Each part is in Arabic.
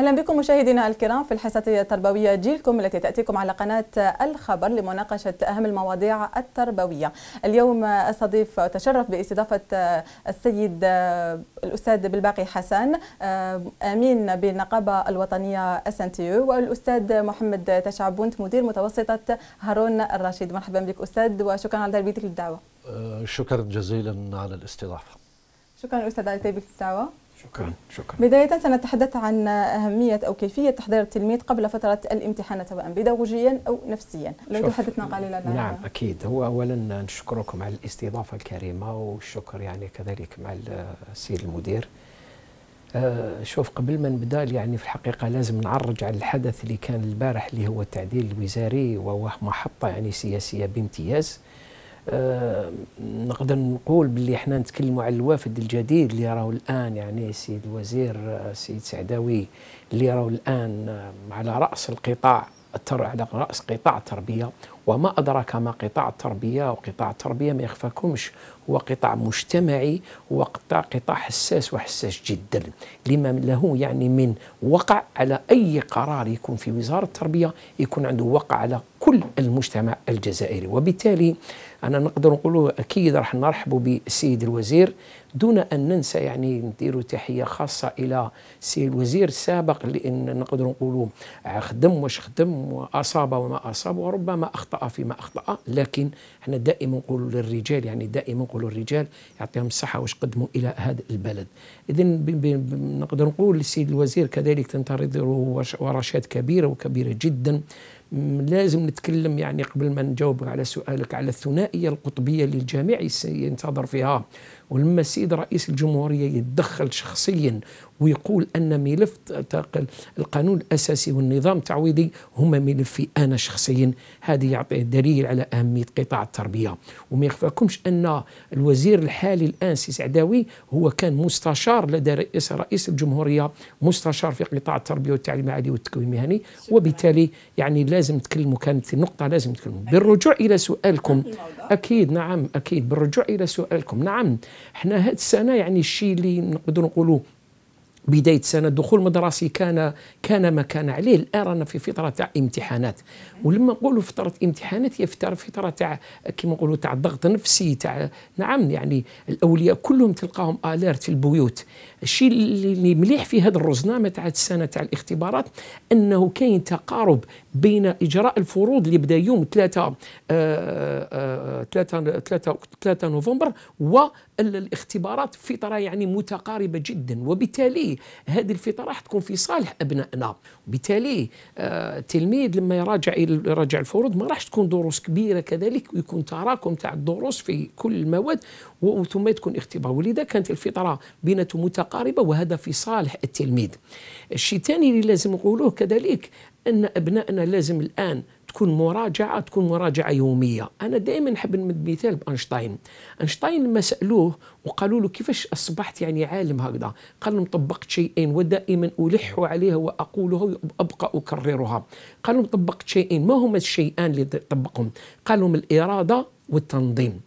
اهلا بكم مشاهدينا الكرام في الحصه التربويه جيلكم التي تاتيكم على قناه الخبر لمناقشه اهم المواضيع التربويه. اليوم استضيف تشرف باستضافه السيد الاستاذ بالباقي حسن امين بالنقابه الوطنيه اس ان والاستاذ محمد تشعبونت مدير متوسطه هارون الرشيد. مرحبا بك استاذ وشكرا على تلبيتك للدعوه. آه، شكرا جزيلا على الاستضافه. شكرا استاذ على تلبيتك للدعوه. شكرا نعم. شكرا بداية نتحدث عن أهمية أو كيفية تحضير التلميذ قبل فترة الامتحان سواء بدوجيا أو نفسيا لو تحدثنا قليلا نعم نعم أكيد هو أولا نشكركم على الاستضافة الكريمة والشكر يعني كذلك مع السيد المدير آه شوف قبل ما نبدا يعني في الحقيقه لازم نعرج على الحدث اللي كان البارح اللي هو التعديل الوزاري وهو محطه يعني سياسيه بامتياز آه، نقدر نقول باللي حنا نتكلموا على الوافد الجديد اللي راهو الان يعني السيد الوزير السيد آه، سعداوي اللي راهو الان آه، على راس القطاع على راس قطاع التربيه وما ادراك ما قطاع التربيه وقطاع التربيه ما يخفاكمش هو قطاع مجتمعي هو قطاع قطاع حساس وحساس جدا لما له يعني من وقع على اي قرار يكون في وزاره التربيه يكون عنده وقع على كل المجتمع الجزائري وبالتالي أنا نقدر نقول أكيد راح نرحبوا بالسيد الوزير دون أن ننسى يعني نديروا تحية خاصة إلى السيد الوزير السابق لأن نقدر نقولوا خدم واش خدم وأصاب وما أصاب وربما أخطأ فيما أخطأ لكن احنا دائما نقولوا للرجال يعني دائما نقولوا للرجال يعطيهم الصحة واش قدموا إلى هذا البلد إذا نقدر نقول للسيد الوزير كذلك تنتظره ورشات كبيرة وكبيرة جدا لازم نتكلم يعني قبل ما نجاوب على سؤالك على الثنائيه القطبيه اللي الجميع ينتظر فيها ولما السيد رئيس الجمهورية يتدخل شخصيا ويقول أن ملف القانون الأساسي والنظام التعويضي هما ملفي أنا شخصيا هذه يعطي دليل على أهمية قطاع التربية وما يخفاكمش أن الوزير الحالي الآن سي سعداوي هو كان مستشار لدى رئيس, رئيس الجمهورية مستشار في قطاع التربية والتعليم العالي والتكوين المهني وبالتالي يعني لازم تكلموا كانت النقطة لازم تكلموا بالرجوع إلى سؤالكم أكيد نعم أكيد بالرجوع إلى سؤالكم نعم حنا هاد السنه يعني الشيء اللي نقدر نقولوا بدايه سنه الدخول المدرسي كان كان ما كان عليه الان رانا في فتره تاع امتحانات ولما نقولوا فتره امتحانات هي فتره فتره تاع كيما نقولوا تاع الضغط النفسي تاع نعم يعني الاولياء كلهم تلقاهم اليرت في البيوت الشيء اللي مليح في هذا الرزنامه تاع السنه تاع الاختبارات انه كاين تقارب بين اجراء الفروض اللي بدا يوم 3 3 3 3 نوفمبر والاختبارات فتره يعني متقاربه جدا وبالتالي هذه الفطره راح تكون في صالح ابنائنا وبالتالي آه، التلميذ لما يراجع يراجع الفروض ما راح تكون دروس كبيره كذلك ويكون تراكم تاع الدروس في كل المواد وثم تكون اختبار ولذا كانت الفطره بيناتهم متقاربه وهذا في صالح التلميذ الشيء الثاني اللي لازم نقوله كذلك ان ابنائنا لازم الان تكون مراجعه تكون مراجعه يوميه انا دائما نحب نمد مثال بانشتاين انشتاين لما سالوه وقالوا له كيفاش اصبحت يعني عالم هكذا قال لهم طبقت شيئين ودائما الح عليها واقولها وابقى اكررها قال لهم طبقت شيئين ما هما الشيئان اللي طبقهم قال لهم الاراده والتنظيم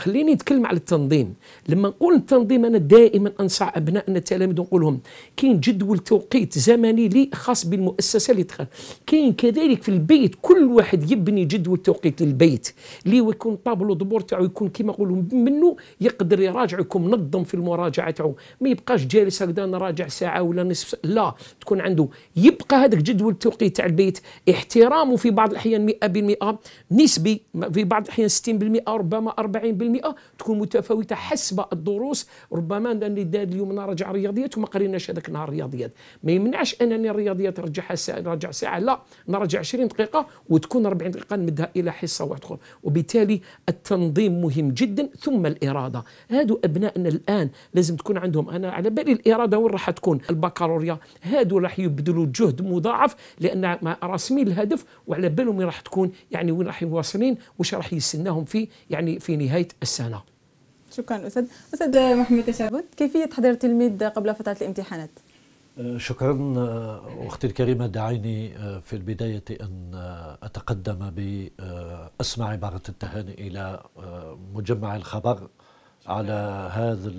خليني نتكلم على التنظيم لما نقول التنظيم انا دائما انصح ابنائنا التلاميذ نقول لهم كاين جدول توقيت زمني لي خاص بالمؤسسه اللي دخل كاين كذلك في البيت كل واحد يبني جدول توقيت للبيت اللي يكون طابلو دبور تاعو يكون كيما نقولوا منه يقدر يراجع يكون منظم في المراجعه تاعو ما يبقاش جالس هكذا نراجع ساعه ولا نصف لا تكون عنده يبقى هذاك جدول التوقيت تاع البيت احترامه في بعض الاحيان 100% نسبي في بعض الاحيان 60% ربما 40% بالمئة تكون متفاوتة حسب الدروس ربما انني اليوم نراجع رياضيات وما قريناش هذاك النهار رياضيات ما يمنعش انني الرياضيات نرجعها ساعة نرجع ساعة لا نرجع 20 دقيقة وتكون 40 دقيقة نمدها الى حصة واحدة أخرى وبالتالي التنظيم مهم جدا ثم الإرادة هادو أبنائنا الآن لازم تكون عندهم أنا على بالي الإرادة وين راح تكون البكالوريا هادو راح يبذلوا جهد مضاعف لأن راسمين الهدف وعلى بالهم راح تكون يعني وين راح يواصلين واش راح يستناهم في يعني في نهاية بداية السنة شكرا أستاذ أستاذ محمد تشابت كيفية تحضير التلميذ قبل فترة الامتحانات؟ أه، شكرا أه، أختي الكريمة دعيني أه، في البداية أن أتقدم بأسمع عبارة التهاني إلى مجمع الخبر على هذا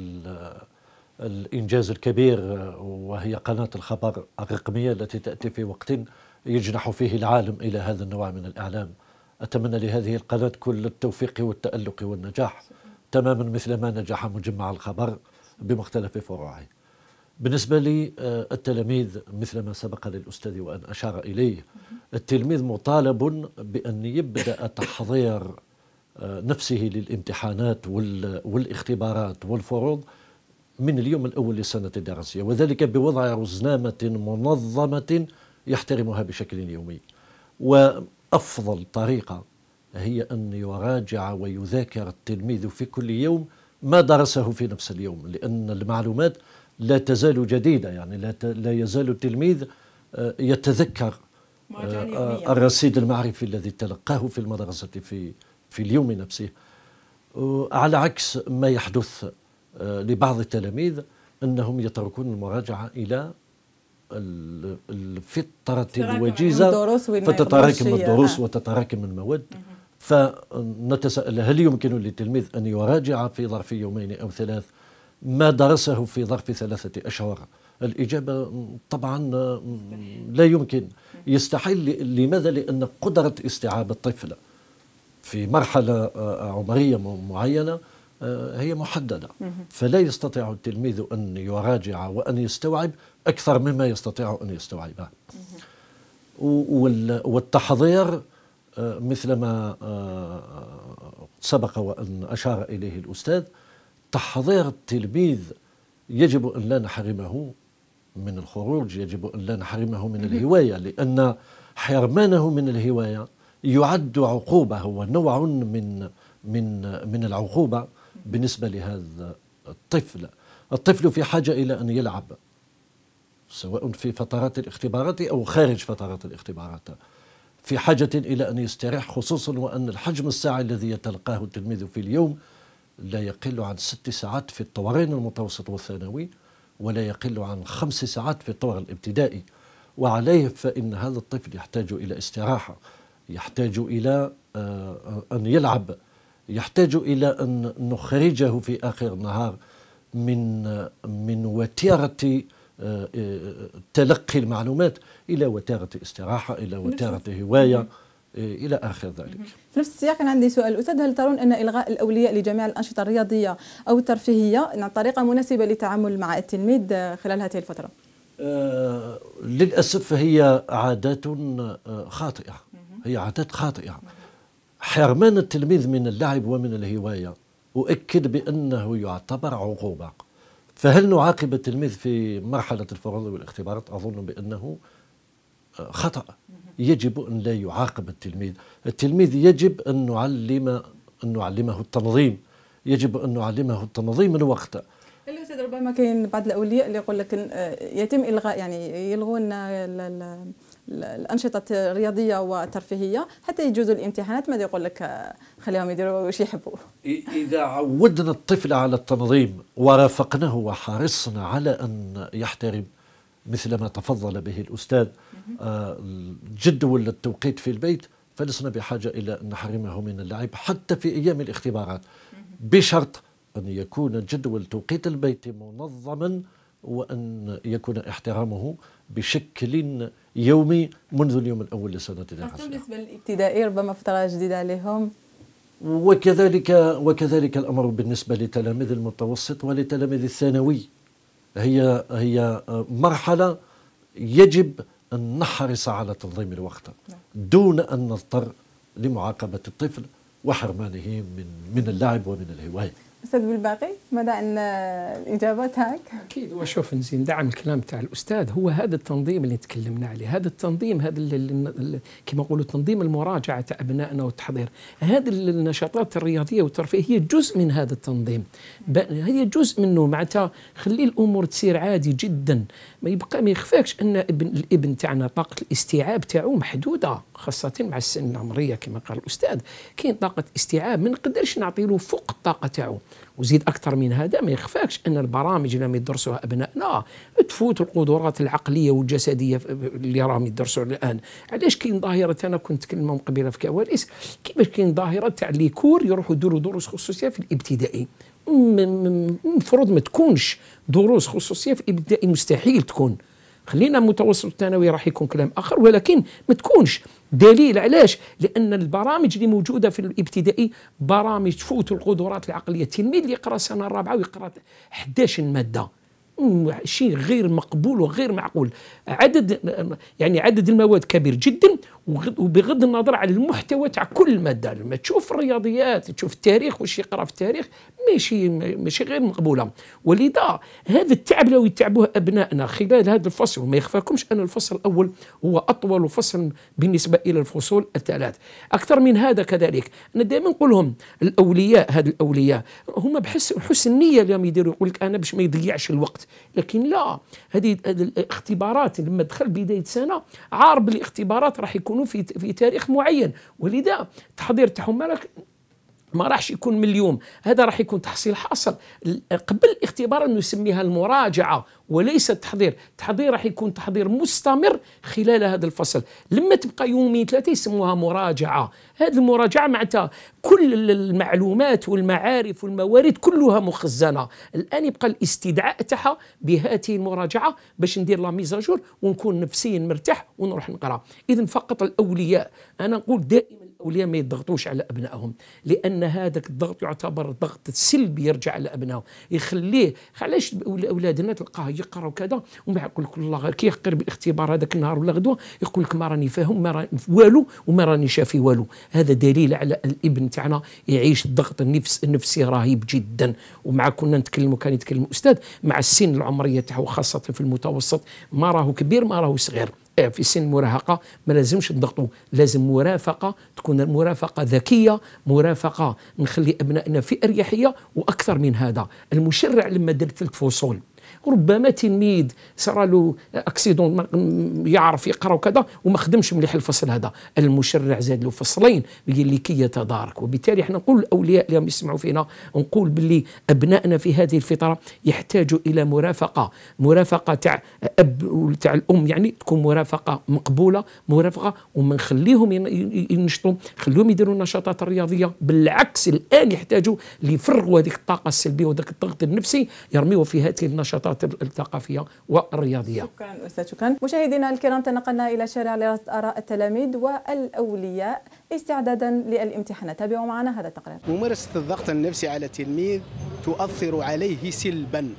الإنجاز الكبير وهي قناة الخبر الرقمية التي تأتي في وقت يجنح فيه العالم إلى هذا النوع من الإعلام أتمنى لهذه القناة كل التوفيق والتألق والنجاح تماما مثل ما نجح مجمع الخبر بمختلف فروعه بالنسبة لي آه، التلاميذ مثل ما سبق للأستاذ وأن أشار إليه التلميذ مطالب بأن يبدأ تحضير آه، نفسه للامتحانات والاختبارات والفروض من اليوم الأول للسنة الدراسية وذلك بوضع رزنامة منظمة يحترمها بشكل يومي و أفضل طريقة هي أن يراجع ويذاكر التلميذ في كل يوم ما درسه في نفس اليوم لأن المعلومات لا تزال جديدة يعني لا, ت... لا يزال التلميذ آه، يتذكر آه، الرصيد المعرفي الذي تلقاه في المدرسة في في اليوم نفسه على عكس ما يحدث آه، لبعض التلاميذ أنهم يتركون المراجعة إلى الفطرة الوجيزة فتتراكم الدروس وتتراكم المواد فنتساءل هل يمكن للتلميذ أن يراجع في ظرف يومين أو ثلاث ما درسه في ظرف ثلاثة أشهر الإجابة طبعا لا يمكن يستحيل لماذا لأن قدرة استيعاب الطفل في مرحلة آه، عمرية معينة آه، هي محددة فلا يستطيع التلميذ أن يراجع وأن يستوعب أكثر مما يستطيع أن يستوعبه والتحضير آه، مثل ما آه، سبق وأن أشار إليه الأستاذ تحضير التلميذ يجب أن لا نحرمه من الخروج يجب أن لا نحرمه من الهواية لأن حرمانه من الهواية يعد عقوبة هو نوع من من من العقوبة بالنسبة لهذا الطفل الطفل في حاجة إلى أن يلعب سواء في فترات الاختبارات أو خارج فترات الاختبارات في حاجة إلى أن يستريح خصوصا وأن الحجم الساعي الذي يتلقاه التلميذ في اليوم لا يقل عن ست ساعات في الطورين المتوسط والثانوي ولا يقل عن خمس ساعات في الطور الابتدائي وعليه فإن هذا الطفل يحتاج إلى استراحة يحتاج إلى آه، أن يلعب يحتاج إلى أن نخرجه في آخر النهار من من وتيرة تلقي المعلومات إلى وتيرة استراحة إلى وتيرة هواية إيه، الى اخر ذلك. في نفس السياق كان عندي سؤال استاذ هل ترون ان الغاء الاولياء لجميع الانشطه الرياضيه او الترفيهيه طريقه مناسبه للتعامل مع التلميذ خلال هذه الفتره؟ آه، للاسف هي عادات آه، خاطئه هي عادات خاطئه حرمان التلميذ من اللعب ومن الهوايه اؤكد بانه يعتبر عقوبه فهل نعاقب التلميذ في مرحلة الفرض والاختبارات أظن بأنه آه، خطأ يجب أن لا يعاقب التلميذ التلميذ يجب أن نعلم أن نعلمه التنظيم يجب أن نعلمه التنظيم من وقته الاستاذ ربما كاين بعض الاولياء اللي يقول لك آه، يتم الغاء يعني يلغون آه، الانشطه الرياضيه والترفيهيه حتى يجوزوا الامتحانات ما يقول لك خليهم يديروا واش يحبوا اذا عودنا الطفل على التنظيم ورافقناه وحرصنا على ان يحترم مثل ما تفضل به الاستاذ آه، جدول التوقيت في البيت فلسنا بحاجه الى ان نحرمه من اللعب حتى في ايام الاختبارات بشرط ان يكون جدول توقيت البيت منظما وان يكون احترامه بشكل يومي منذ اليوم الاول لسنه خاصه بالنسبه للابتدائي ربما فتره جديده عليهم وكذلك وكذلك الامر بالنسبه لتلاميذ المتوسط ولتلاميذ الثانوي هي هي مرحله يجب ان نحرص على تنظيم الوقت نعم. دون ان نضطر لمعاقبه الطفل وحرمانه من من اللعب ومن الهوايه استاذ بالباقي ماذا ان الاجابه تاعك؟ اكيد وشوف نزيد دعم الكلام تاع الاستاذ هو هذا التنظيم اللي تكلمنا عليه، هذا التنظيم هذا كما نقولوا تنظيم المراجعه تاع ابنائنا والتحضير، هذه النشاطات الرياضيه والترفيه هي جزء من هذا التنظيم، هي جزء منه معناتها خلي الامور تسير عادي جدا، ما يبقى ما يخفاكش ان ابن الابن تاعنا طاقه الاستيعاب تاعو محدوده خاصه مع السن العمريه كما قال الاستاذ، كاين طاقه استيعاب ما نقدرش نعطي له فوق الطاقه تاعو. وزيد اكثر من هذا ما يخفاكش ان البرامج اللي يدرسوها ابنائنا تفوت القدرات العقليه والجسديه اللي راهم يدرسوها الان علاش كاين ظاهره انا كنت كلمه من قبيله في كواليس كيفاش كاين ظاهره تاع لي كور يروحوا يديروا دروس خصوصيه في الابتدائي المفروض ما تكونش دروس خصوصيه في الابتدائي مستحيل تكون خلينا متوسط الثانوي راح يكون كلام اخر ولكن ما تكونش دليل علاش لان البرامج اللي موجوده في الابتدائي برامج تفوت القدرات العقليه التلميذ اللي يقرا سنه الرابعه ويقرا 11 ماده شيء غير مقبول وغير معقول عدد يعني عدد المواد كبير جدا وبغض النظر على المحتوى تاع كل ماده لما تشوف الرياضيات تشوف التاريخ واش يقرا في التاريخ ماشي ماشي غير مقبوله ولذا هذا التعب لو يتعبوه ابنائنا خلال هذا الفصل وما يخفاكمش ان الفصل الاول هو اطول فصل بالنسبه الى الفصول الثلاث اكثر من هذا كذلك انا دائما نقول لهم الاولياء هاد الاولياء هما بحس حسن نيه اللي يديروا يقول لك انا باش ما يضيعش الوقت لكن لا هذه الاختبارات لما دخل بدايه سنه عارب الاختبارات راح يكونوا يكونوا في في تاريخ معين ولذا التحضير تاعهم ما راحش يكون من اليوم هذا راح يكون تحصيل حاصل قبل الاختبار نسميها المراجعه وليس التحضير التحضير راح يكون تحضير مستمر خلال هذا الفصل لما تبقى يومين ثلاثه يسموها مراجعه هذه المراجعه معناتها كل المعلومات والمعارف والموارد كلها مخزنه الان يبقى الاستدعاء تاعها بهذه المراجعه باش ندير لا ميزاجور ونكون نفسيا مرتاح ونروح نقرا إذن فقط الاولياء انا نقول دائما الاولياء ما يضغطوش على ابنائهم لان هذاك الضغط يعتبر ضغط سلبي يرجع على ابنائه يخليه علاش اولادنا تلقاه يقرا وكذا وما يقول لك الله غير كي يقرب هذاك النهار ولا غدوه يقول لك ما راني فاهم ما راني والو وما راني شافي والو هذا دليل على الابن تاعنا يعيش الضغط النفس النفسي رهيب جدا ومع كنا نتكلموا كان يتكلم الاستاذ مع السن العمريه تاعو خاصه في المتوسط ما راهو كبير ما راهو صغير في سن المراهقه ما لازمش نضغطوا لازم مرافقه تكون مرافقه ذكيه مرافقه نخلي ابنائنا في اريحيه واكثر من هذا المشرع لما دار ثلاث فصول ربما تلميذ صرا له اكسيدون يعرف يقرا وكذا وما خدمش مليح الفصل هذا المشرع زاد له فصلين لكي يتدارك وبالتالي احنا نقول الاولياء اللي هم يسمعوا فينا نقول باللي ابنائنا في هذه الفتره يحتاجوا الى مرافقه مرافقه تاع اب تاع الام يعني تكون مرافقه مقبوله مرافقه وما نخليهم ينشطوا خليهم يديروا النشاطات الرياضيه بالعكس الان يحتاجوا ليفرغوا هذيك الطاقه السلبيه وذاك الضغط النفسي يرميوه في هذه النشاطات النشاطات الثقافية والرياضية شكرا أستاذ شكرا مشاهدينا الكرام تنقلنا إلى شارع لرصد آراء التلاميذ والأولياء استعدادا للامتحان تابعوا معنا هذا التقرير ممارسة الضغط النفسي على التلميذ تؤثر عليه سلبا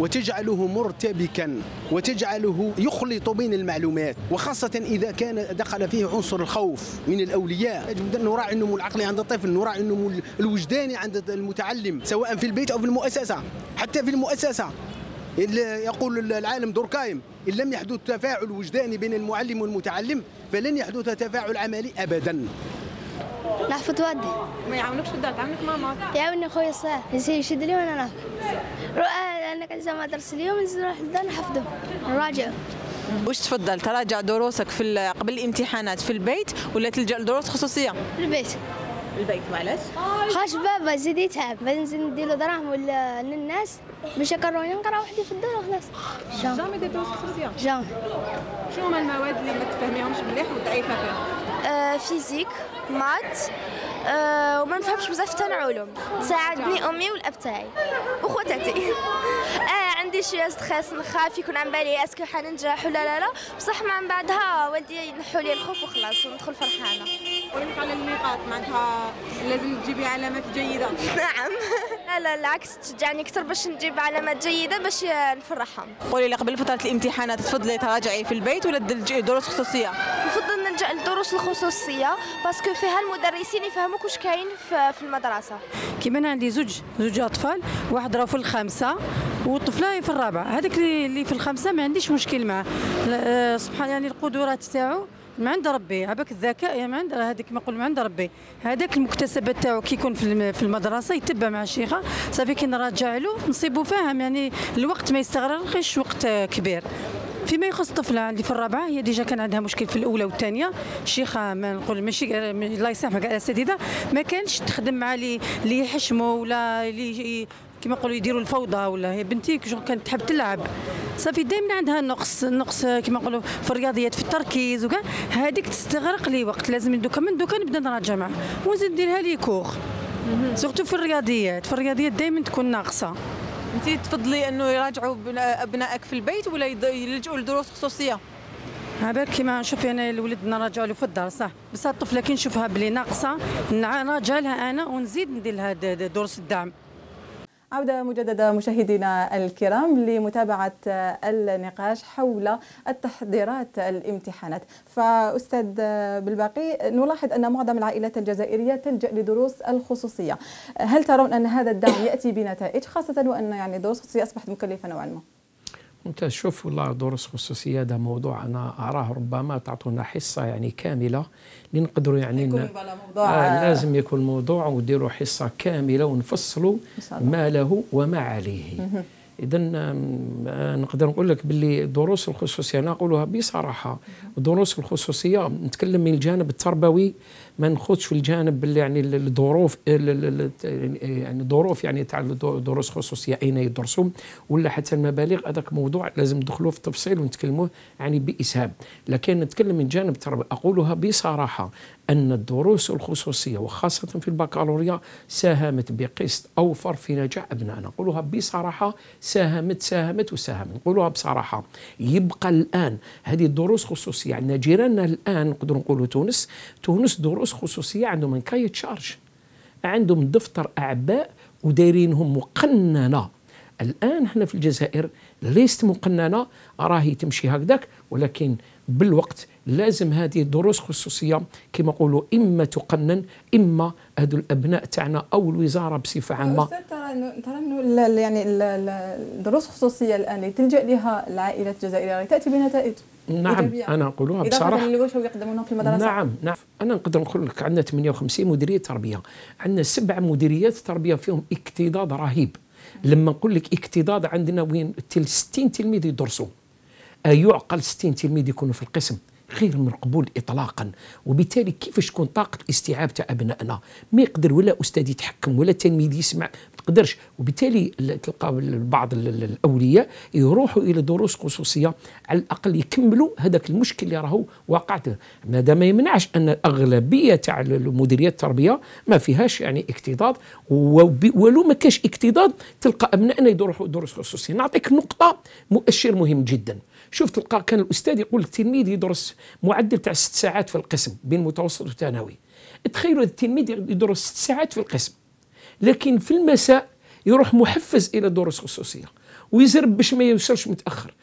وتجعله مرتبكا وتجعله يخلط بين المعلومات وخاصة إذا كان دخل فيه عنصر الخوف من الأولياء يجب أن نراعي النمو العقلي عند الطفل نراعي النمو الوجداني عند المتعلم سواء في البيت أو في المؤسسة حتى في المؤسسة يقول العالم دوركايم إن لم يحدث تفاعل وجداني بين المعلم والمتعلم فلن يحدث تفاعل عملي أبدا نحفظ والدي ما يعاونكش في الدار تعاونك ماما يعاوني خويا الصغير يشد لي وانا نهبط انا آه، كنت ما درس اليوم نزيد نروح للدار نحفظه نراجعه واش تفضل تراجع دروسك في قبل الامتحانات في البيت ولا تلجا لدروس خصوصيه في البيت البيت معلش خاش بابا زيد يتعب ما بنزيد نديلو دراهم ولا للناس باش يقروني نقرا وحدي في الدار وخلاص جامي جامي ديبونس سوسيال جامي شنو هما المواد اللي ما تفهميهمش مليح وضعيفه فيهم أه، فيزيك مات أه وما نفهمش بزاف حتى العلوم تساعدني امي والاب تاعي وخوتاتي آه عندي شويه ستريس نخاف يكون عن بالي اسكو حننجح ولا لا لا بصح من بعدها والدي ينحولي الخوف وخلاص وندخل فرحانه ولك على النقاط معناتها لازم تجيبي علامات جيدة نعم لا لا العكس تشجعني أكثر باش نجيب علامات جيدة باش نفرحهم قولي لي قبل فترة الامتحانات تفضلي تراجعي في البيت ولا تلجئي دروس خصوصية؟ نفضل نلجأ للدروس الخصوصية باسكو فيها المدرسين يفهموك واش كاين في المدرسة كيما أنا عندي زوج زوج أطفال واحد راه في الخامسة والطفله في الرابعة هذاك اللي في الخامسة ما عنديش مشكل معاه آه، سبحان يعني القدرات تاعو من عند ربي عباك الذكاء يا من عند هذيك ما نقول من عند ربي هذاك المكتسبات تاعو كي يكون في المدرسه يتبع مع الشيخه صافي كي نراجع له نصيبو فاهم يعني الوقت ما يستغرقش وقت كبير فيما يخص الطفله عندي في الرابعه هي ديجا كان عندها مشكل في الاولى والثانيه الشيخه ما نقول ماشي الله يسامحك على الاساتذه ما كانش تخدم مع اللي يحشموا ولا اللي كما يقولوا يديروا الفوضى ولا هي بنتي شغل كانت تحب تلعب صافي دائما عندها نقص نقص كما نقولوا في الرياضيات في التركيز وكاع هذيك تستغرق لي وقت لازم دوكا من دوكا نبدا نراجع معها ونزيد نديرها لي كور سورتو في الرياضيات في الرياضيات دائما تكون ناقصه انت تفضلي انه يراجعوا ابنائك في البيت ولا يلجؤوا لدروس خصوصيه عبالك كيما نشوف انا الولد نراجع له في الدار صح بصح الطفله كي نشوفها بلي ناقصه نراجع لها انا ونزيد ندير لها دروس الدعم عودة مجددة مشاهدينا الكرام لمتابعة النقاش حول التحضيرات الامتحانات فأستاذ بالباقي نلاحظ أن معظم العائلات الجزائرية تلجأ لدروس الخصوصية هل ترون أن هذا الدعم يأتي بنتائج خاصة وأن يعني دروس الخصوصية أصبحت مكلفة نوعا ما؟ انت شوف والله دروس خصوصيه هذا موضوع انا اراه ربما تعطونا حصه يعني كامله اللي نقدروا يعني يكون موضوع آه،, آه لازم يكون موضوع ونديروا حصه كامله ونفصلوا ما له وما عليه اذا آه، نقدر نقول لك باللي دروس الخصوصيه انا اقولها بصراحه دروس الخصوصيه نتكلم من الجانب التربوي ما نخوضش في الجانب يعني الظروف يعني-, يعني ظروف يعني تاع دروس خصوصيه اين يدرسوا ولا حتى المبالغ هذاك موضوع لازم ندخلوه في التفصيل ونتكلموه يعني باسهاب لكن نتكلم من جانب التربيه اقولها بصراحه ان الدروس الخصوصيه وخاصه في البكالوريا ساهمت بقسط اوفر في نجاح ابنائنا نقولها بصراحه ساهمت ساهمت وساهمت نقولها بصراحه يبقى الان هذه الدروس خصوصيه عندنا يعني جيراننا الان نقدر نقولوا تونس تونس دروس دروس خصوصيه عندهم من كاي تشارج عندهم دفتر اعباء ودايرينهم مقننه الان هنا في الجزائر ليست مقننه راهي تمشي هكذاك ولكن بالوقت لازم هذه الدروس خصوصيه كما نقولوا اما تقنن اما هذو الابناء تاعنا او الوزاره بصفه عامه ترى ترى انه يعني الدروس الخصوصيه الان اللي تلجا لها العائلات الجزائريه تاتي بنتائج نعم انا نقولوها بصراحه في المدرسه نعم نعم انا نقدر نقول لك عندنا 58 مديريه تربيه عندنا سبع مديريات تربيه فيهم اكتضاد رهيب لما نقول لك اكتضاد عندنا وين 60 تلميذ يدرسوا ايعقل 60 تلميذ يكونوا في القسم غير مقبول اطلاقا وبالتالي كيفاش تكون طاقه الاستيعاب تاع ابنائنا ما يقدر ولا استاذ يتحكم ولا تلميذ يسمع تقدرش وبالتالي تلقى بعض الاولياء يروحوا الى دروس خصوصيه على الاقل يكملوا هذاك المشكل اللي راهو واقع دام ما يمنعش ان الاغلبيه تاع مديريات التربيه ما فيهاش يعني اكتضاض ولو ما كاش اكتضاض تلقى ابنائنا يروحوا دروس خصوصيه نعطيك نقطه مؤشر مهم جدا شوف تلقى كان الاستاذ يقول التلميذ يدرس معدل تاع ست ساعات في القسم بين متوسط وثانوي تخيلوا التلميذ يدرس ست ساعات في القسم لكن في المساء يروح محفز الى دروس خصوصيه ويزرب باش ما يوصلش متاخر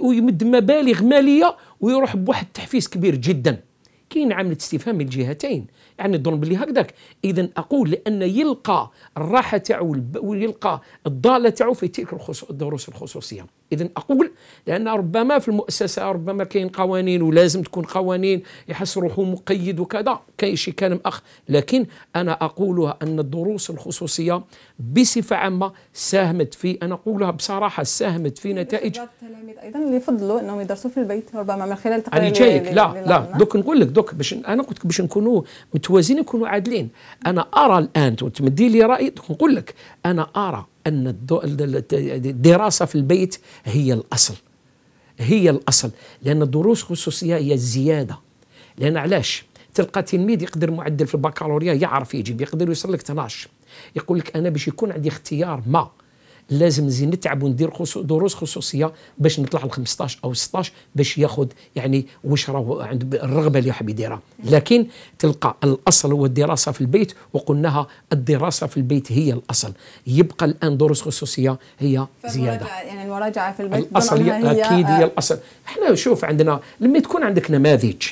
ويمد مبالغ ماليه ويروح بواحد التحفيز كبير جدا كاين عملة استفهام من الجهتين يعني الظلم بلي هكذاك اذا اقول لان يلقى الراحه تاعو ويلقى الضاله تاعو في تلك الدروس الخصوصيه اذا اقول لان ربما في المؤسسه ربما كاين قوانين ولازم تكون قوانين يحس روحه مقيد وكذا كاين شي كلام اخ لكن انا اقولها ان الدروس الخصوصيه بصفه عامه ساهمت في انا اقولها بصراحه ساهمت في نتائج التلاميذ ايضا اللي يفضلوا انهم يدرسوا في البيت ربما من خلال تقرير يعني جايك لا لا دوك نقول لك دوك باش انا قلت لك باش نكونوا متوازنين نكونوا عادلين انا ارى الان تمدي لي راي نقول لك انا ارى أن الدراسة في البيت هي الأصل هي الأصل لأن الدروس الخصوصيه هي الزيادة لأن علاش تلقى تلميذ يقدر معدل في البكالوريا يعرف يجيب يقدر يوصل لك 12 يقول لك أنا باش يكون عندي اختيار ما لازم نزيد نتعب وندير دروس خصوصيه باش نطلع ل 15 او 16 باش ياخذ يعني واش راه عند الرغبه اللي يحب يديرها لكن تلقى الاصل هو الدراسه في البيت وقلناها الدراسه في البيت هي الاصل يبقى الان دروس خصوصيه هي زياده يعني المراجعه في البيت الاصل هي اكيد هي آه. الاصل احنا شوف عندنا لما تكون عندك نماذج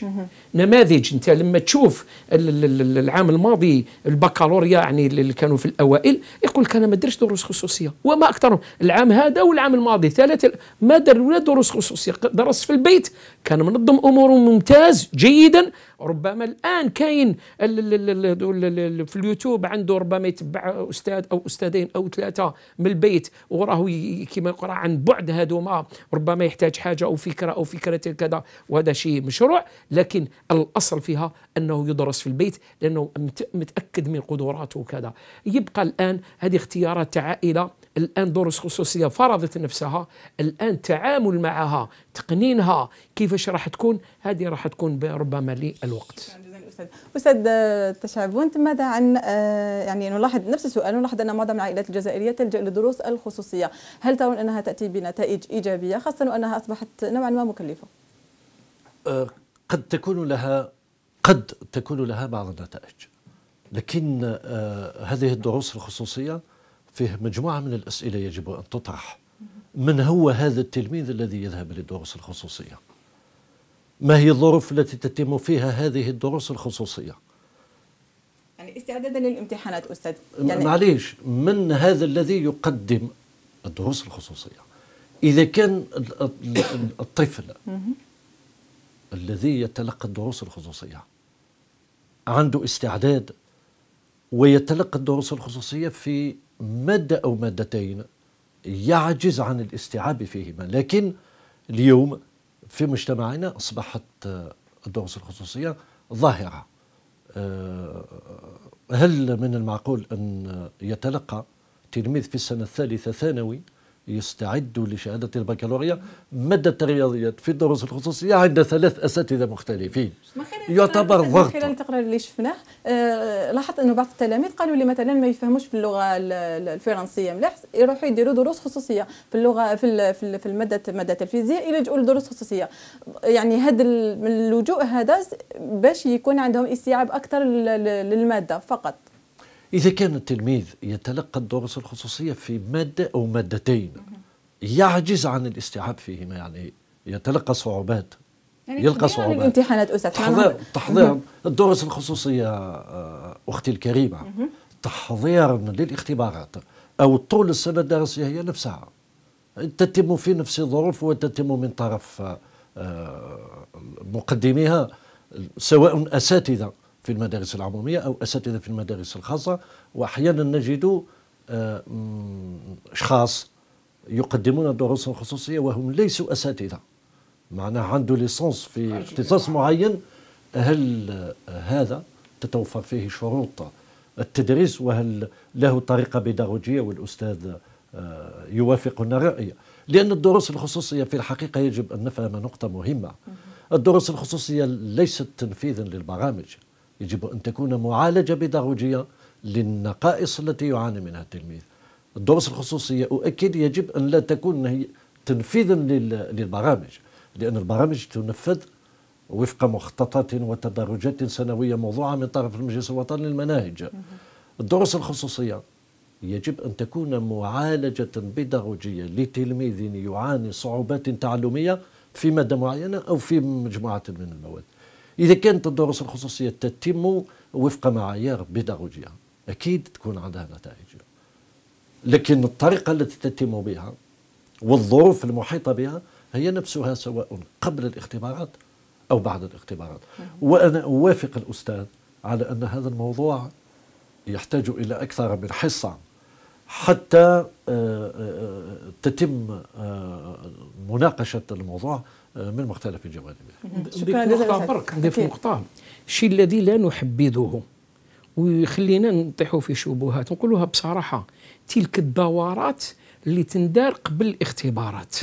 نماذج انت لما تشوف العام الماضي البكالوريا يعني اللي كانوا في الاوائل يقول لك انا ما درتش دروس خصوصيه وما اكثرهم العام هذا والعام الماضي ثلاثه ما در ولا دروس خصوصيه درس في البيت كان منظم اموره ممتاز جيدا ربما الان كاين في اليوتيوب عنده ربما يتبع استاذ او استاذين او ثلاثه من البيت وراه كما يقرا عن بعد هذوما ربما يحتاج حاجه او فكره او فكره كذا وهذا شيء مشروع لكن الأصل فيها أنه يدرس في البيت لأنه متأكد من قدراته وكذا يبقى الآن هذه اختيارات عائلة الآن دروس خصوصية فرضت نفسها الآن التعامل معها تقنينها كيفاش راح تكون هذه راح تكون ربما للوقت استاذ آه، تشعبون ماذا عن آه، يعني نلاحظ نفس السؤال نلاحظ ان معظم العائلات الجزائريه تلجا للدروس الخصوصيه هل ترون انها تاتي بنتائج ايجابيه خاصه وانها اصبحت نوعا ما مكلفه آه، قد تكون لها قد تكون لها بعض النتائج لكن آه، هذه الدروس الخصوصيه فيه مجموعه من الاسئله يجب ان تطرح من هو هذا التلميذ الذي يذهب للدروس الخصوصيه ما هي الظروف التي تتم فيها هذه الدروس الخصوصيه يعني استعدادا للامتحانات استاذ يعني معليش من هذا الذي يقدم الدروس الخصوصيه اذا كان الطفل الذي يتلقى الدروس الخصوصية عنده استعداد ويتلقى الدروس الخصوصية في مادة أو مادتين يعجز عن الاستيعاب فيهما لكن اليوم في مجتمعنا أصبحت آه، الدروس الخصوصية ظاهرة آه، هل من المعقول أن يتلقى تلميذ في السنة الثالثة ثانوي يستعدوا لشهادة البكالوريا مادة الرياضيات في الدروس الخصوصية عند ثلاث أساتذة مختلفين يعتبر ضغط خلال التقرير اللي شفناه آه لاحظت أنه بعض التلاميذ قالوا لي مثلا ما يفهموش في اللغة الفرنسية ملاح يروحوا يديروا دروس خصوصية في اللغة في في المادة مادة الفيزياء يلجؤوا لدروس خصوصية يعني هذا اللجوء هذا باش يكون عندهم استيعاب أكثر للمادة فقط إذا كان التلميذ يتلقى الدروس الخصوصية في مادة أو مادتين يعجز عن الاستيعاب فيهما يعني يتلقى صعوبات يعني يلقى يعني صعوبات يعني الامتحانات أستاذ تحضير تحضير الدروس الخصوصية آه، أختي الكريمة تحضير للاختبارات أو طول السنة الدراسية هي نفسها تتم في نفس الظروف وتتم من طرف آه، مقدميها سواء أساتذة في المدارس العمومية أو أساتذة في المدارس الخاصة وأحيانا نجد آه، أشخاص يقدمون دروسا خصوصية وهم ليسوا أساتذة معناه عنده ليسونس في اختصاص معين هل هذا تتوفر فيه شروط التدريس وهل له طريقة بيداغوجية والأستاذ آه، يوافقنا رأيه لأن الدروس الخصوصية في الحقيقة يجب أن نفهم نقطة مهمة الدروس الخصوصية ليست تنفيذا للبرامج يجب أن تكون معالجة بيداغوجية للنقائص التي يعاني منها التلميذ الدروس الخصوصية أؤكد يجب أن لا تكون هي تنفيذا للبرامج لأن البرامج تنفذ وفق مخططات وتدرجات سنوية موضوعة من طرف المجلس الوطني للمناهج الدروس الخصوصية يجب أن تكون معالجة بيداغوجية لتلميذ يعاني صعوبات تعلمية في مادة معينة أو في مجموعة من المواد إذا كانت الدروس الخصوصية تتم وفق معايير بيداغوجية أكيد تكون عندها نتائج لكن الطريقة التي تتم بها والظروف المحيطة بها هي نفسها سواء قبل الاختبارات أو بعد الاختبارات نعم. وأنا أوافق الأستاذ على أن هذا الموضوع يحتاج إلى أكثر من حصة حتى آه، آه، آه، تتم مناقشه الموضوع من مختلف الجوانب. شكرا نقطة نضيف نقطة الشيء الذي لا نحبذه ويخلينا نطيحوا في شبهات نقولها بصراحة تلك الدورات اللي تندار قبل الاختبارات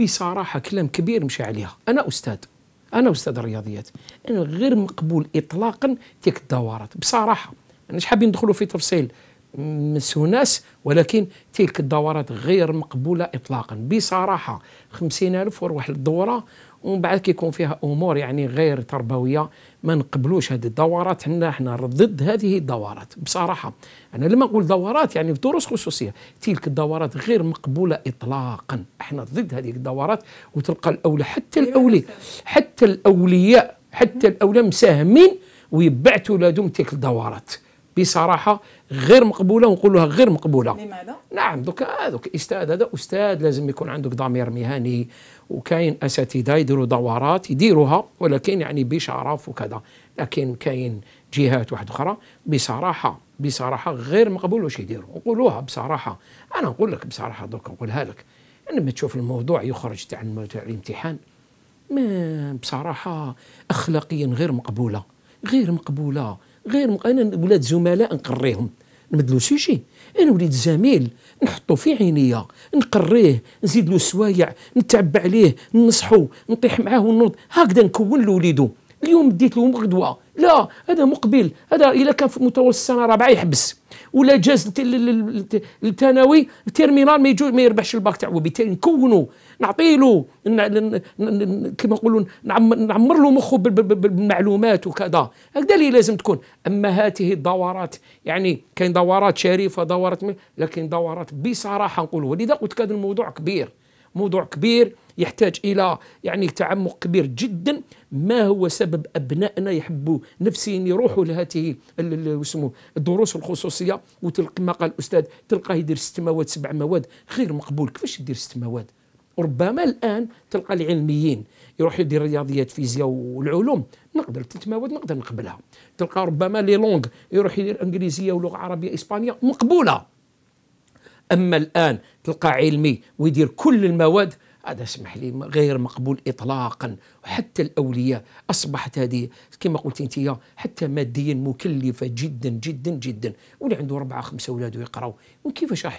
بصراحة كلام كبير مشى عليها أنا أستاذ أنا أستاذ الرياضيات أنا غير مقبول إطلاقا تلك الدورات بصراحة أنا مش حابين ندخلوا في تفصيل مسوناس ولكن تلك الدورات غير مقبولة إطلاقا بصراحة خمسين ألف وروح للدورة ومن بعد كيكون فيها امور يعني غير تربويه ما نقبلوش هذه الدورات حنا حنا ضد هذه الدورات بصراحه انا لما نقول دورات يعني في دروس خصوصيه تلك الدورات غير مقبوله اطلاقا احنا ضد هذه الدورات وتلقى الاولى حتى الاولي حتى الاولياء حتى الاولياء مساهمين ويبعتوا لهم تلك الدورات بصراحه غير مقبوله ونقولها غير مقبوله لماذا نعم دوك هذوك آه، استاذ هذا استاذ لازم يكون عندك ضمير مهني وكاين اساتذه يديروا دورات يديروها ولكن يعني بشرف وكذا لكن كاين جهات واحده اخرى بصراحه بصراحه غير مقبول واش يديروا نقولوها بصراحه انا نقول لك بصراحه دوك نقولها لك لما تشوف الموضوع يخرج تاع الامتحان ما بصراحه اخلاقيا غير مقبوله غير مقبوله غير مق... انا ولاد زملاء نقريهم نبدلو سيجي انا وليد زميل نحطو في عينيا نقريه نزيد له سوايع نتعب عليه ننصحو نطيح معاه ونوض هكذا نكون له وليدو اليوم ديت لهم غدوه لا هذا مقبل هذا الا كان في متوسط السنه رابعه يحبس ولا جاز الثانوي التيرمينال ما يجوز ما يربحش الباك تاعو وبالتالي نكونوا نعطي له كما نقولوا نعم- نعمر له مخه بالمعلومات وكذا هكذا اللي لازم تكون اما هذه الدورات يعني كاين دورات شريفه دورات لكن دورات بصراحه نقول ولذا قلت هذا الموضوع كبير موضوع كبير يحتاج الى يعني تعمق كبير جدا ما هو سبب ابنائنا يحبوا نفسيا يروحوا لهذه يسموه الدروس الخصوصيه وتلقى ما قال الاستاذ تلقاه يدير ست مواد سبع مواد غير مقبول كيفاش يدير ست مواد ربما الان تلقى العلميين يروح يدير رياضيات فيزياء والعلوم نقدر ثلاث مواد نقدر نقبلها تلقى ربما لي لونغ يروح يدير انجليزيه ولغه عربيه اسبانيه مقبوله اما الان تلقى علمي ويدير كل المواد هذا اسمح لي غير مقبول اطلاقا حتى الاولياء اصبحت هذه كما قلت انت حتى ماديا مكلفه جدا جدا جدا واللي عنده اربعه خمسه اولاد ويقراوا كيفاش راح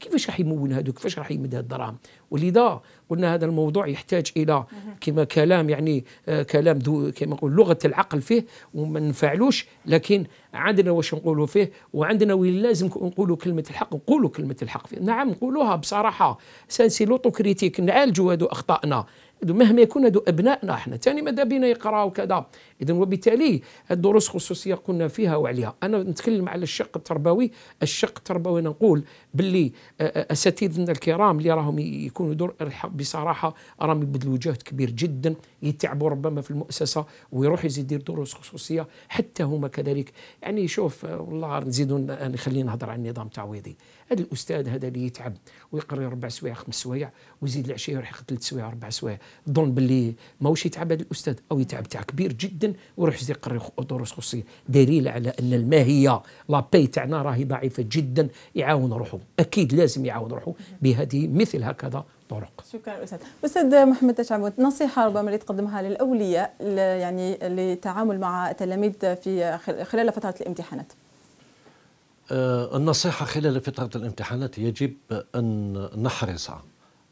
كيفاش راح يمون هذو كيفاش راح يمد هذه الدراهم ولذا قلنا هذا الموضوع يحتاج الى كما كلام يعني آه كلام ذو كما نقول لغه العقل فيه وما نفعلوش لكن عندنا واش نقولوا فيه وعندنا وين لازم نقولوا كلمه الحق نقولوا كلمه الحق فيه نعم نقولوها بصراحه سانسي لوتو كريتيك نعالجوا هذو اخطائنا مهما يكون هذو أبنائنا احنا ثاني ماذا بينا يقراو وكذا اذا وبالتالي الدروس خصوصية قلنا فيها وعليها أنا نتكلم على الشق التربوي الشق التربوي نقول باللي أساتذتنا الكرام اللي راهم يكونوا دور بصراحة راهم يبذلوا جهد كبير جدا يتعبوا ربما في المؤسسة ويروح يزيد يدير دروس خصوصية حتى هما كذلك يعني شوف آه، والله نزيدوا آه، نخلينا نهضر على النظام التعويضي هذا الاستاذ هذا اللي يتعب ويقري اربع سوايع خمس سوايع ويزيد العشيه يروح ثلاث سوايع اربع سوايع ظن باللي ماهوش يتعب هذا الاستاذ او يتعب تاع كبير جدا ويروح يزيد يقري دروس خصوصيه دليل على ان الماهيه لا باي تاعنا راهي ضعيفه جدا يعاون روحه اكيد لازم يعاون روحه بهذه مثل هكذا طرق شكرا استاذ استاذ محمد تشعبوت نصيحه ربما اللي تقدمها للاولياء يعني للتعامل مع التلاميذ في خلال فتره الامتحانات آه، النصيحة خلال فترة الامتحانات يجب أن نحرص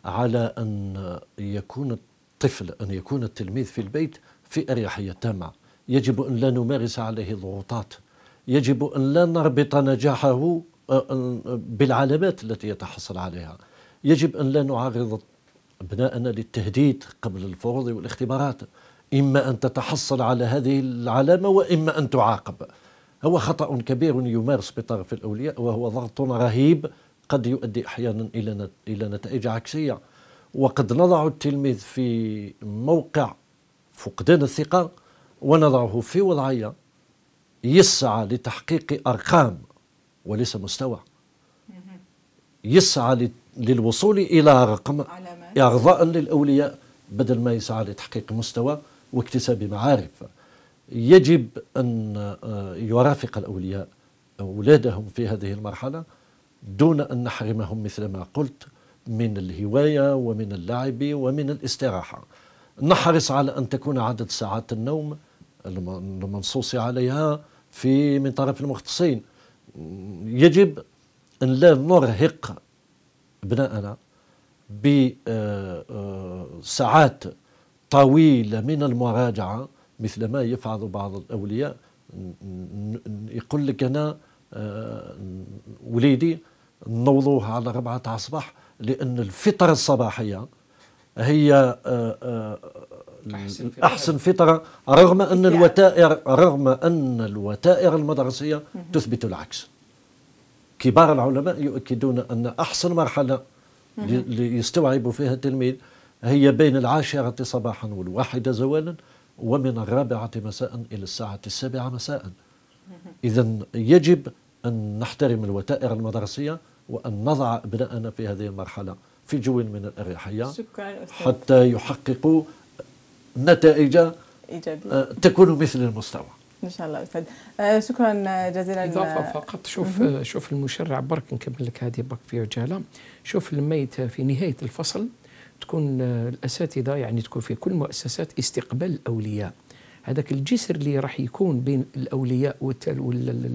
على أن يكون الطفل أن يكون التلميذ في البيت في أريحية تامة يجب أن لا نمارس عليه ضغوطات يجب أن لا نربط نجاحه آه، بالعلامات التي يتحصل عليها يجب أن لا نعرض أبناءنا للتهديد قبل الفروض والاختبارات إما أن تتحصل على هذه العلامة وإما أن تعاقب هو خطأ كبير يمارس بطرف الأولياء وهو ضغط رهيب قد يؤدي أحيانا إلى إلى نتائج عكسية وقد نضع التلميذ في موقع فقدان الثقة ونضعه في وضعية يسعى لتحقيق أرقام وليس مستوى يسعى للوصول إلى رقم إرضاء للأولياء بدل ما يسعى لتحقيق مستوى واكتساب معارف يجب أن آه، يرافق الأولياء أولادهم في هذه المرحلة دون أن نحرمهم مثل ما قلت من الهواية ومن اللعب ومن الاستراحة نحرص على أن تكون عدد ساعات النوم المنصوص عليها في من طرف المختصين يجب أن لا نرهق أبناءنا بساعات آه، آه، طويلة من المراجعة مثل ما يفعل بعض الأولياء يقول لك أنا آه، وليدي نوضوه على ربعة الصباح لأن الفطرة الصباحية هي آه، آه، أحسن, أحسن فطرة رغم أن الوتائر رغم أن الوتائر المدرسية تثبت العكس كبار العلماء يؤكدون أن أحسن مرحلة ليستوعب فيها التلميذ هي بين العاشرة صباحا والواحدة زوالا ومن الرابعة مساء إلى الساعة السابعة مساء إذا يجب أن نحترم الوتائر المدرسية وأن نضع أبناءنا في هذه المرحلة في جو من الأريحية حتى يحققوا نتائج آه، إيجابية تكون مثل المستوى ان شاء الله استاذ آه شكرا آه، جزيلا آه، اضافه فقط شوف مم. شوف المشرع برك نكمل لك هذه برك في عجاله شوف الميت في نهايه الفصل تكون الاساتذه يعني تكون في كل المؤسسات استقبال الاولياء هذاك الجسر اللي راح يكون بين الاولياء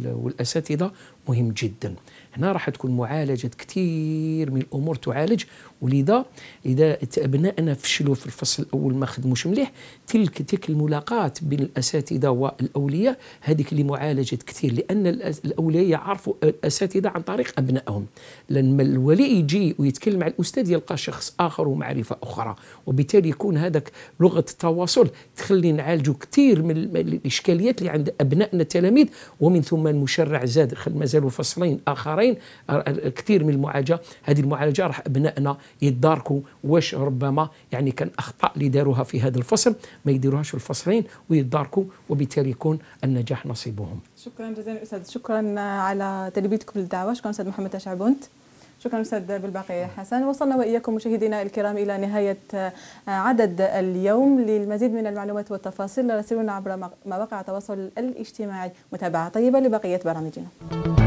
والاساتذه مهم جدا هنا راح تكون معالجه كثير من الامور تعالج ولذا اذا ابنائنا فشلوا في الفصل الاول ما خدموش مليح تلك تلك الملاقات بين الاساتذه والاولياء هذيك اللي معالجه كثير لان الاولياء يعرفوا الاساتذه عن طريق ابنائهم لما الولي يجي ويتكلم مع الاستاذ يلقى شخص اخر ومعرفه اخرى وبالتالي يكون هذاك لغه التواصل تخلي نعالجوا كثير من الاشكاليات اللي عند ابنائنا التلاميذ ومن ثم المشرع زاد مازالوا فصلين اخرين كثير من المعالجه هذه المعالجه راح ابنائنا يداركوا واش ربما يعني كان اخطاء اللي داروها في هذا الفصل ما يديروهاش في الفصلين ويداركوا وبالتالي يكون النجاح نصيبهم. شكرا جزيلا استاذ شكرا على تلبيتكم للدعوه شكرا استاذ محمد تشعبونت شكرا استاذ بالباقي نعم. حسن وصلنا واياكم مشاهدينا الكرام الى نهايه آه، عدد اليوم للمزيد من المعلومات والتفاصيل راسلونا عبر مواقع التواصل الاجتماعي متابعه طيبه لبقيه برامجنا